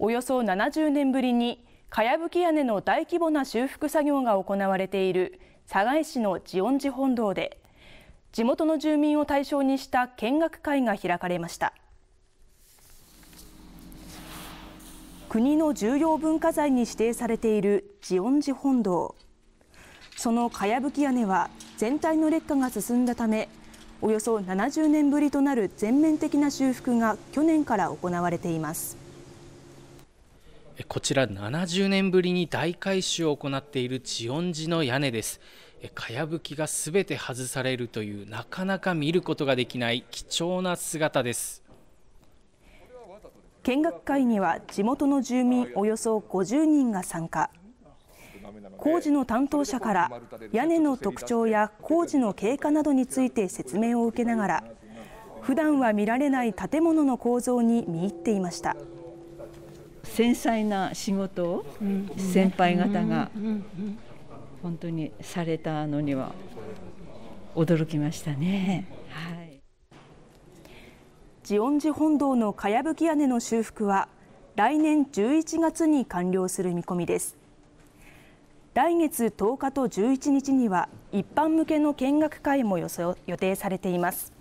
およそ70年ぶりに茅葺き屋根の大規模な修復作業が行われている佐賀市の地温寺本堂で地元の住民を対象にした見学会が開かれました国の重要文化財に指定されている地温寺本堂その茅葺き屋根は全体の劣化が進んだためおよそ70年ぶりとなる全面的な修復が去年から行われていますこちら70年ぶりに大改修を行っている千音寺の屋根ですかやぶきがすべて外されるというなかなか見ることができない貴重な姿です見学会には地元の住民およそ50人が参加工事の担当者から屋根の特徴や工事の経過などについて説明を受けながら普段は見られない建物の構造に見入っていました。繊細な仕事を先輩方が本当にされたのには驚きましたね。はい。慈恩寺本堂のかやぶき屋根の修復は来年11月に完了する見込みです。来月10日と11日には一般向けの見学会も予想予定されています。